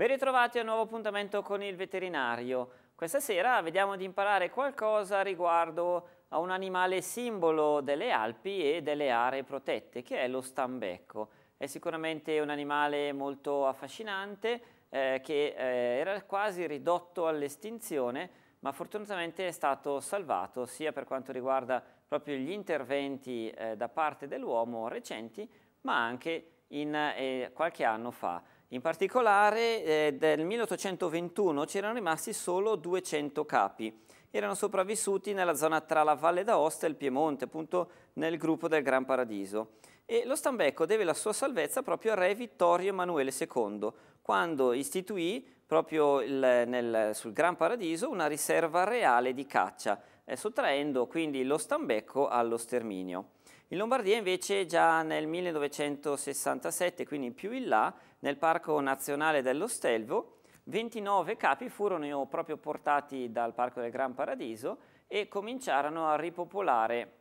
Ben ritrovati a un nuovo appuntamento con il veterinario. Questa sera vediamo di imparare qualcosa riguardo a un animale simbolo delle Alpi e delle aree protette, che è lo stambecco. È sicuramente un animale molto affascinante eh, che eh, era quasi ridotto all'estinzione, ma fortunatamente è stato salvato sia per quanto riguarda proprio gli interventi eh, da parte dell'uomo recenti, ma anche in eh, qualche anno fa. In particolare eh, del 1821 c'erano rimasti solo 200 capi, erano sopravvissuti nella zona tra la Valle d'Aosta e il Piemonte, appunto nel gruppo del Gran Paradiso. E lo Stambecco deve la sua salvezza proprio al re Vittorio Emanuele II, quando istituì proprio il, nel, sul Gran Paradiso una riserva reale di caccia, eh, sottraendo quindi lo Stambecco allo sterminio. In Lombardia invece già nel 1967, quindi più in là, nel Parco Nazionale dello Stelvo, 29 capi furono proprio portati dal Parco del Gran Paradiso e cominciarono a ripopolare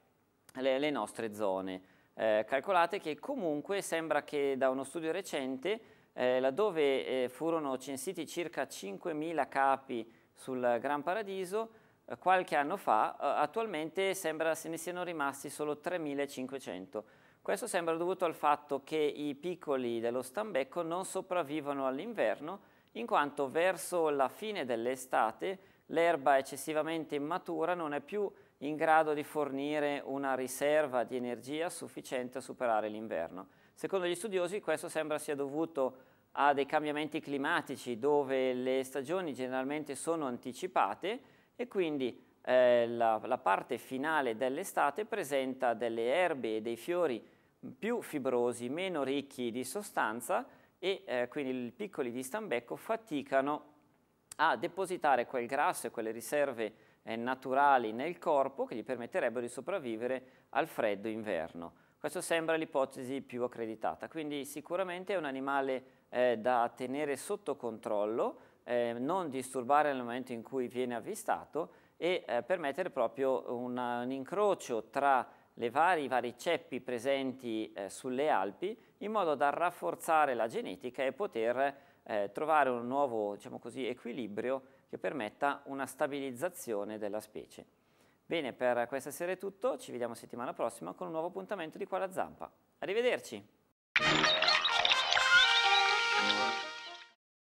le, le nostre zone. Eh, calcolate che comunque sembra che da uno studio recente, eh, laddove eh, furono censiti circa 5.000 capi sul Gran Paradiso, eh, qualche anno fa, eh, attualmente sembra se ne siano rimasti solo 3.500. Questo sembra dovuto al fatto che i piccoli dello stambecco non sopravvivono all'inverno, in quanto verso la fine dell'estate l'erba eccessivamente immatura non è più in grado di fornire una riserva di energia sufficiente a superare l'inverno. Secondo gli studiosi questo sembra sia dovuto a dei cambiamenti climatici dove le stagioni generalmente sono anticipate e quindi eh, la, la, parte finale dell'estate presenta delle erbe e dei fiori più fibrosi, meno ricchi di sostanza e eh, quindi i piccoli di stambecco faticano a depositare quel grasso e quelle riserve eh, naturali nel corpo che gli permetterebbero di sopravvivere al freddo inverno. Questa sembra l'ipotesi più accreditata, quindi sicuramente è un animale eh, da tenere sotto controllo, eh, non disturbare nel momento in cui viene avvistato e eh, permettere proprio una, un incrocio tra vari, i vari ceppi presenti eh, sulle Alpi in modo da rafforzare la genetica e poter eh, trovare un nuovo diciamo così, equilibrio che permetta una stabilizzazione della specie. Bene, per questa sera è tutto, ci vediamo settimana prossima con un nuovo appuntamento di Qua la Zampa. Arrivederci!